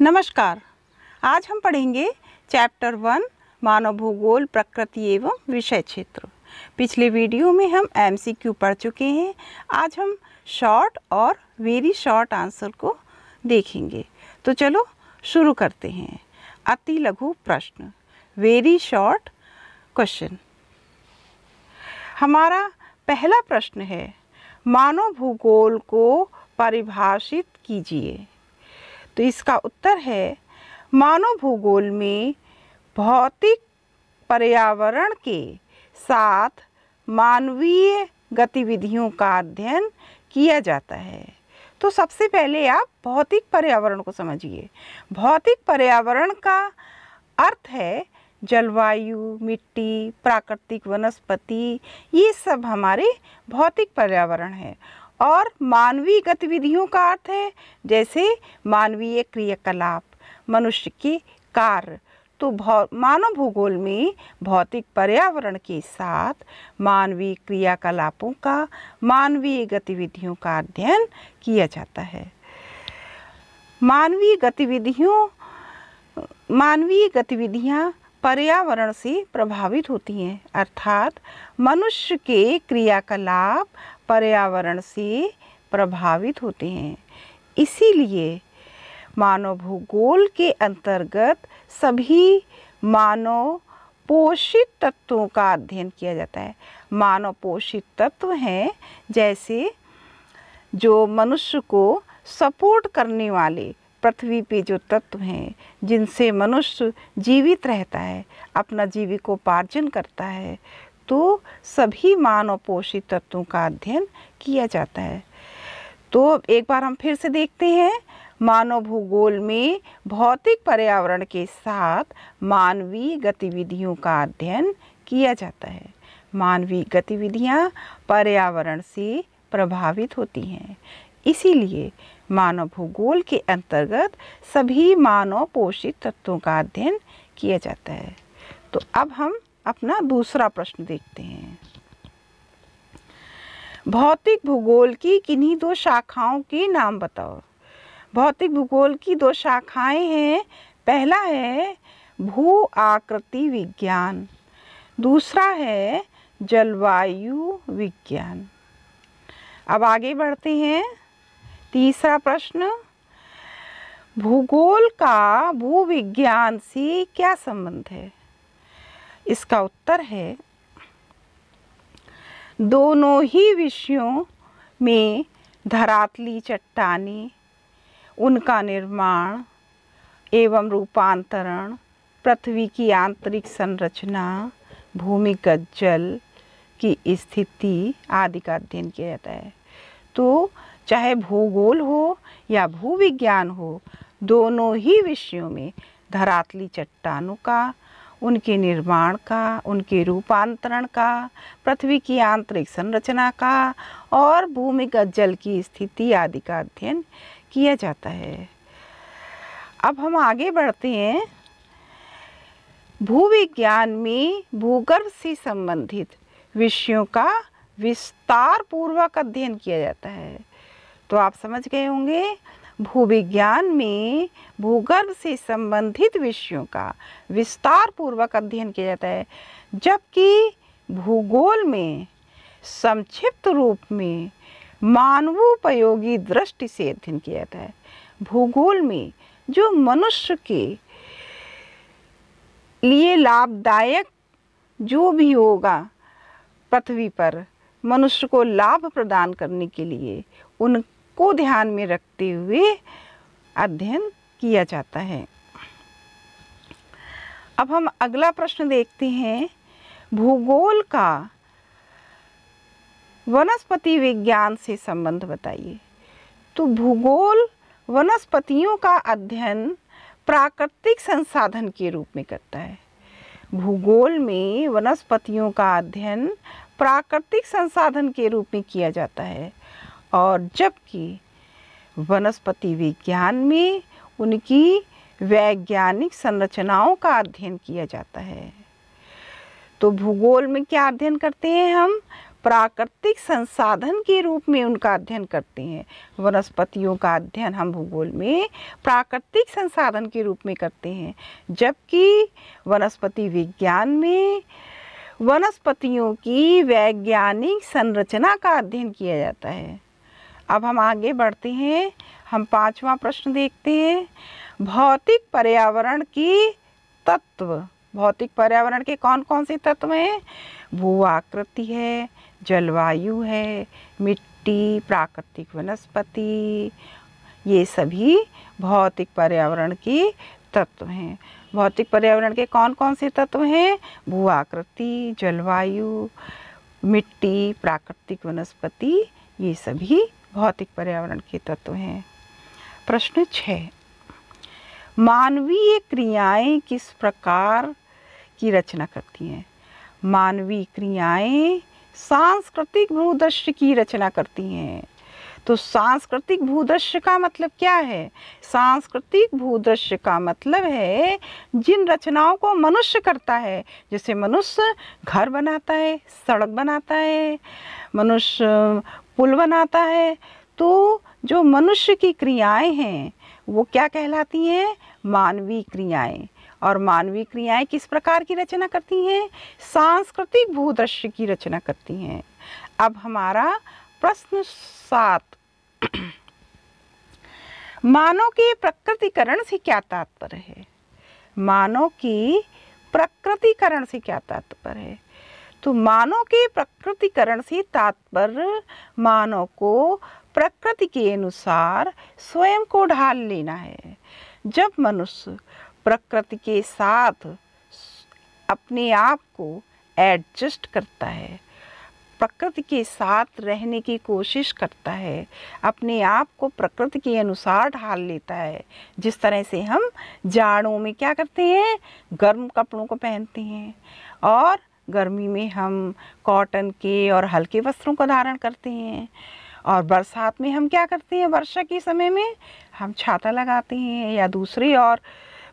नमस्कार आज हम पढ़ेंगे चैप्टर वन मानव भूगोल प्रकृति एवं विषय क्षेत्र पिछले वीडियो में हम एमसीक्यू पढ़ चुके हैं आज हम शॉर्ट और वेरी शॉर्ट आंसर को देखेंगे तो चलो शुरू करते हैं अति लघु प्रश्न वेरी शॉर्ट क्वेश्चन हमारा पहला प्रश्न है मानव भूगोल को परिभाषित कीजिए तो इसका उत्तर है मानव भूगोल में भौतिक पर्यावरण के साथ मानवीय गतिविधियों का अध्ययन किया जाता है तो सबसे पहले आप भौतिक पर्यावरण को समझिए भौतिक पर्यावरण का अर्थ है जलवायु मिट्टी प्राकृतिक वनस्पति ये सब हमारे भौतिक पर्यावरण है और मानवीय गतिविधियों का अर्थ है जैसे मानवीय क्रियाकलाप मनुष्य के कार्य तो भौ मानव भूगोल में भौतिक पर्यावरण के साथ मानवीय क्रियाकलापों का मानवीय गतिविधियों का अध्ययन किया जाता है मानवीय गतिविधियों मानवीय गतिविधियां पर्यावरण से प्रभावित होती हैं अर्थात मनुष्य के क्रियाकलाप पर्यावरण से प्रभावित होते हैं इसीलिए मानव भूगोल के अंतर्गत सभी मानव पोषित तत्वों का अध्ययन किया जाता है मानव पोषित तत्व हैं जैसे जो मनुष्य को सपोर्ट करने वाले पृथ्वी पे जो तत्व हैं जिनसे मनुष्य जीवित रहता है अपना जीविकोपार्जन करता है तो सभी मानव पोषित तत्वों का अध्ययन किया जाता है तो एक बार हम फिर से देखते हैं मानव भूगोल में भौतिक पर्यावरण के साथ मानवीय गतिविधियों का अध्ययन किया जाता है मानवीय गतिविधियां पर्यावरण से प्रभावित होती हैं इसीलिए मानव भूगोल के अंतर्गत सभी मानव पोषित तत्वों का अध्ययन किया जाता है तो अब हम अपना दूसरा प्रश्न देखते हैं भौतिक भूगोल की किन्हीं दो शाखाओं के नाम बताओ भौतिक भूगोल की दो शाखाएं हैं पहला है भू आकृति विज्ञान दूसरा है जलवायु विज्ञान अब आगे बढ़ते हैं तीसरा प्रश्न भूगोल का भूविज्ञान से क्या संबंध है इसका उत्तर है दोनों ही विषयों में धरातली चट्टानी उनका निर्माण एवं रूपांतरण पृथ्वी की आंतरिक संरचना भूमिगत जल की स्थिति आदि का अध्ययन किया जाता है तो चाहे भूगोल हो या भूविज्ञान हो दोनों ही विषयों में धरातली चट्टानों का उनके निर्माण का उनके रूपांतरण का पृथ्वी की आंतरिक संरचना का और भूमिगत जल की स्थिति आदि का अध्ययन किया जाता है अब हम आगे बढ़ते हैं भूविज्ञान में भूगर्भ से संबंधित विषयों का विस्तार पूर्वक अध्ययन किया जाता है तो आप समझ गए होंगे भूविज्ञान में भूगर्भ से संबंधित विषयों का विस्तार पूर्वक अध्ययन किया जाता है जबकि भूगोल में संक्षिप्त रूप में मानवोपयोगी दृष्टि से अध्ययन किया जाता है भूगोल में जो मनुष्य के लिए लाभदायक जो भी होगा पृथ्वी पर मनुष्य को लाभ प्रदान करने के लिए उन को ध्यान में रखते हुए अध्ययन किया जाता है अब हम अगला प्रश्न देखते हैं भूगोल का वनस्पति विज्ञान से संबंध बताइए तो भूगोल वनस्पतियों का अध्ययन प्राकृतिक संसाधन के रूप में करता है भूगोल में वनस्पतियों का अध्ययन प्राकृतिक संसाधन के रूप में किया जाता है और जबकि वनस्पति विज्ञान में उनकी वैज्ञानिक संरचनाओं का अध्ययन किया जाता है तो भूगोल में क्या अध्ययन करते हैं हम प्राकृतिक संसाधन के रूप में उनका अध्ययन करते हैं वनस्पतियों का अध्ययन हम भूगोल में प्राकृतिक संसाधन के रूप में करते हैं जबकि वनस्पति विज्ञान में वनस्पतियों की वैज्ञानिक संरचना का अध्ययन किया जाता है अब हम आगे बढ़ते हैं हम पांचवा प्रश्न देखते हैं भौतिक पर्यावरण की तत्व भौतिक पर्यावरण के कौन कौन से तत्व हैं भू आकृति है जलवायु है मिट्टी प्राकृतिक वनस्पति ये सभी भौतिक पर्यावरण की तत्व हैं भौतिक पर्यावरण के कौन कौन से तत्व हैं भू आकृति जलवायु मिट्टी प्राकृतिक वनस्पति ये सभी भौतिक पर्यावरण के तत्व हैं प्रश्न छः मानवीय क्रियाएं किस प्रकार की रचना करती हैं मानवीय क्रियाएं सांस्कृतिक भूदृश्य की रचना करती हैं तो सांस्कृतिक भूदृश्य का मतलब क्या है सांस्कृतिक भूदृश्य का मतलब है जिन रचनाओं को मनुष्य करता है जैसे मनुष्य घर बनाता है सड़क बनाता है मनुष्य पुल बनाता है तो जो मनुष्य की क्रियाएं हैं वो क्या कहलाती हैं मानवीय क्रियाएं और मानवीय क्रियाएं किस प्रकार की रचना करती हैं सांस्कृतिक भूदृश्य की रचना करती हैं अब हमारा प्रश्न सात मानव के प्रकृतिकरण से क्या तात्पर्य है मानव की प्रकृतिकरण से क्या तात्पर्य है तो मानव के प्रकृतिकरण से तात्पर्य मानव को प्रकृति के अनुसार स्वयं को ढाल लेना है जब मनुष्य प्रकृति के साथ अपने आप को एडजस्ट करता है प्रकृति के साथ रहने की कोशिश करता है अपने आप को प्रकृति के अनुसार ढाल लेता है जिस तरह से हम जाड़ों में क्या करते हैं गर्म कपड़ों को पहनते हैं और गर्मी में हम कॉटन के और हल्के वस्त्रों का धारण करते हैं और बरसात में हम क्या करते हैं वर्षा के समय में हम छाता लगाते हैं या दूसरे और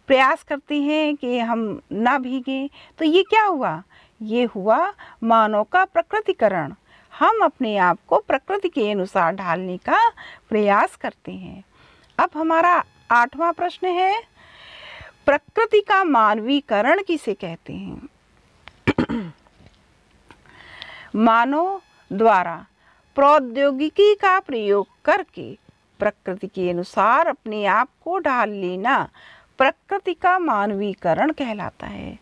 प्रयास करते हैं कि हम ना भीगें तो ये क्या हुआ ये हुआ मानव का प्रकृतिकरण हम अपने आप को प्रकृति के अनुसार ढालने का प्रयास करते हैं अब हमारा आठवां प्रश्न है प्रकृति का मानवीकरण किसे कहते हैं मानव द्वारा प्रौद्योगिकी का प्रयोग करके प्रकृति के अनुसार अपने आप को ढाल लेना प्रकृति का मानवीकरण कहलाता है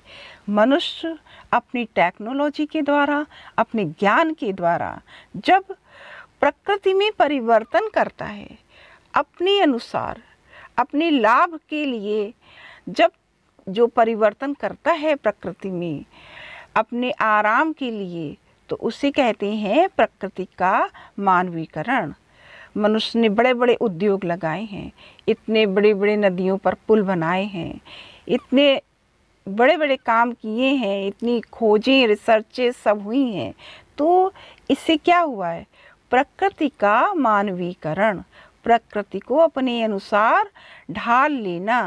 मनुष्य अपनी टेक्नोलॉजी के द्वारा अपने ज्ञान के द्वारा जब प्रकृति में परिवर्तन करता है अपने अनुसार अपने लाभ के लिए जब जो परिवर्तन करता है प्रकृति में अपने आराम के लिए तो उसे कहते हैं प्रकृति का मानवीकरण मनुष्य ने बड़े बड़े उद्योग लगाए हैं इतने बड़े बड़े नदियों पर पुल बनाए हैं इतने बड़े बड़े काम किए हैं इतनी खोजें रिसर्चें सब हुई हैं तो इससे क्या हुआ है प्रकृति का मानवीकरण प्रकृति को अपने अनुसार ढाल लेना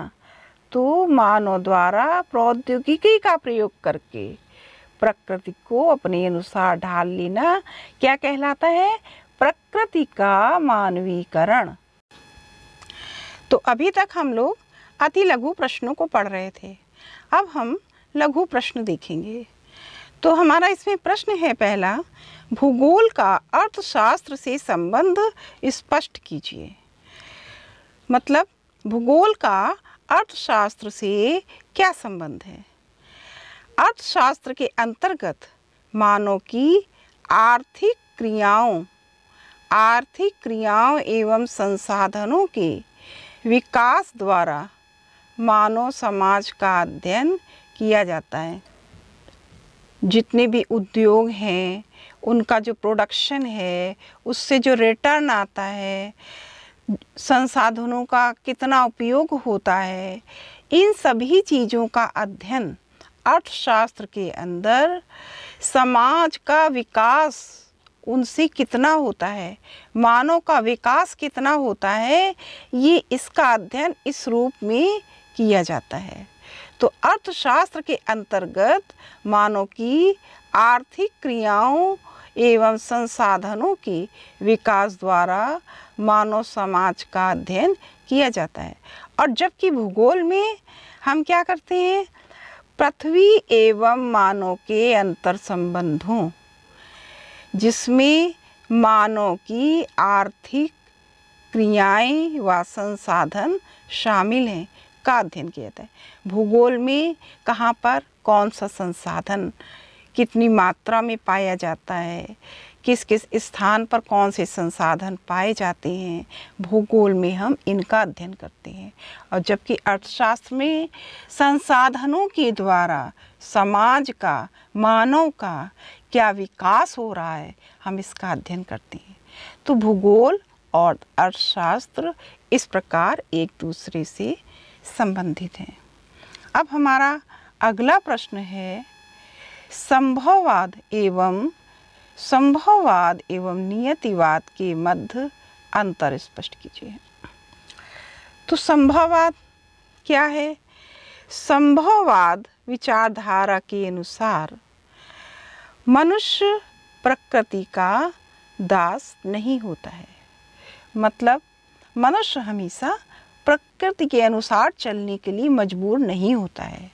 तो मानव द्वारा प्रौद्योगिकी का प्रयोग करके प्रकृति को अपने अनुसार ढाल लेना क्या कहलाता है प्रकृति का मानवीकरण तो अभी तक हम लोग अति लघु प्रश्नों को पढ़ रहे थे अब हम लघु प्रश्न देखेंगे तो हमारा इसमें प्रश्न है पहला भूगोल का अर्थशास्त्र से संबंध स्पष्ट कीजिए मतलब भूगोल का अर्थशास्त्र से क्या संबंध है अर्थशास्त्र के अंतर्गत मानव की आर्थिक क्रियाओं आर्थिक क्रियाओं एवं संसाधनों के विकास द्वारा मानव समाज का अध्ययन किया जाता है जितने भी उद्योग हैं उनका जो प्रोडक्शन है उससे जो रिटर्न आता है संसाधनों का कितना उपयोग होता है इन सभी चीज़ों का अध्ययन अर्थशास्त्र के अंदर समाज का विकास उनसे कितना होता है मानव का विकास कितना होता है ये इसका अध्ययन इस रूप में किया जाता है तो अर्थशास्त्र के अंतर्गत मानव की आर्थिक क्रियाओं एवं संसाधनों के विकास द्वारा मानव समाज का अध्ययन किया जाता है और जबकि भूगोल में हम क्या करते हैं पृथ्वी एवं मानव के अंतर संबंधों जिसमें मानव की आर्थिक क्रियाएं व संसाधन शामिल हैं का अध्ययन किया जाता है भूगोल में कहाँ पर कौन सा संसाधन कितनी मात्रा में पाया जाता है किस किस स्थान पर कौन से संसाधन पाए जाते हैं भूगोल में हम इनका अध्ययन करते हैं और जबकि अर्थशास्त्र में संसाधनों के द्वारा समाज का मानव का क्या विकास हो रहा है हम इसका अध्ययन करते हैं तो भूगोल और अर्थशास्त्र इस प्रकार एक दूसरे से संबंधित हैं अब हमारा अगला प्रश्न है संभववाद एवं संभववाद एवं नियतिवाद के मध्य अंतर स्पष्ट कीजिए तो संभववाद क्या है संभववाद विचारधारा के अनुसार मनुष्य प्रकृति का दास नहीं होता है मतलब मनुष्य हमेशा प्रकृति के अनुसार चलने के लिए मजबूर नहीं होता है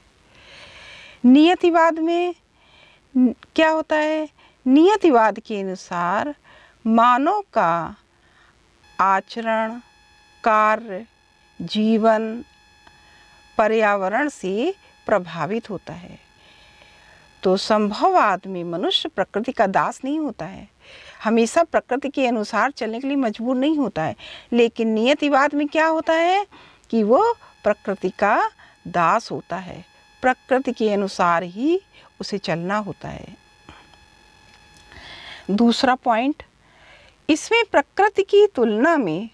नियतिवाद में क्या होता है नियतिवाद के अनुसार मानव का आचरण कार्य जीवन पर्यावरण से प्रभावित होता है तो संभववाद में मनुष्य प्रकृति का दास नहीं होता है हमेशा प्रकृति के अनुसार चलने के लिए मजबूर नहीं होता है लेकिन नियतिवाद में क्या होता है कि वो प्रकृति का दास होता है प्रकृति के अनुसार ही उसे चलना होता है दूसरा पॉइंट इसमें प्रकृति की तुलना में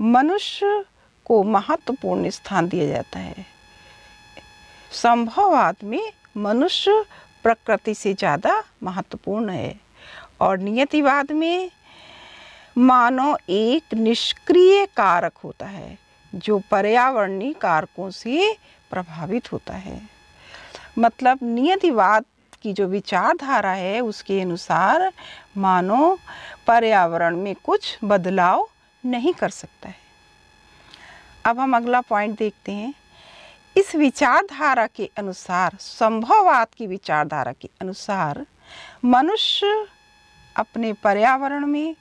मनुष्य को महत्वपूर्ण स्थान दिया जाता है संभववाद में मनुष्य प्रकृति से ज़्यादा महत्वपूर्ण है और नियतिवाद में मानव एक निष्क्रिय कारक होता है जो पर्यावरणीय कारकों से प्रभावित होता है मतलब नियतिवाद की जो विचारधारा है उसके अनुसार मानव पर्यावरण में कुछ बदलाव नहीं कर सकता है अब हम अगला पॉइंट देखते हैं इस विचारधारा के अनुसार संभववाद की विचारधारा के अनुसार मनुष्य अपने पर्यावरण में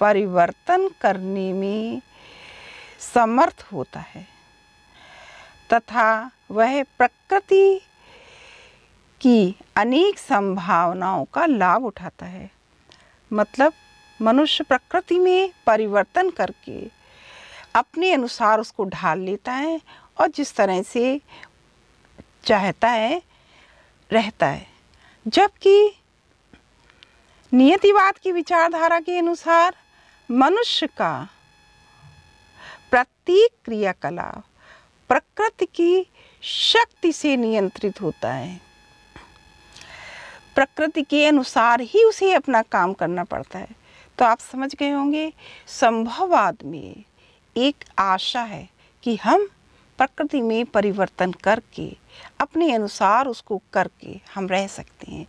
परिवर्तन करने में समर्थ होता है तथा वह प्रकृति की अनेक संभावनाओं का लाभ उठाता है मतलब मनुष्य प्रकृति में परिवर्तन करके अपने अनुसार उसको ढाल लेता है और जिस तरह से चाहता है रहता है जबकि नियतिवाद की विचारधारा के अनुसार मनुष्य का प्रत्येक क्रियाकलाप प्रकृति की शक्ति से नियंत्रित होता है प्रकृति के अनुसार ही उसे अपना काम करना पड़ता है तो आप समझ गए होंगे संभववाद में एक आशा है कि हम प्रकृति में परिवर्तन करके अपने अनुसार उसको करके हम रह सकते हैं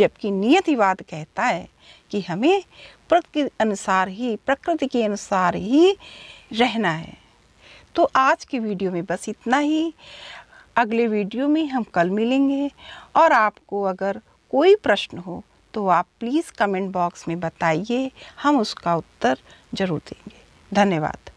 जबकि नियतिवाद कहता है कि हमें प्रकृति अनुसार ही प्रकृति के अनुसार ही रहना है तो आज के वीडियो में बस इतना ही अगले वीडियो में हम कल मिलेंगे और आपको अगर कोई प्रश्न हो तो आप प्लीज़ कमेंट बॉक्स में बताइए हम उसका उत्तर ज़रूर देंगे धन्यवाद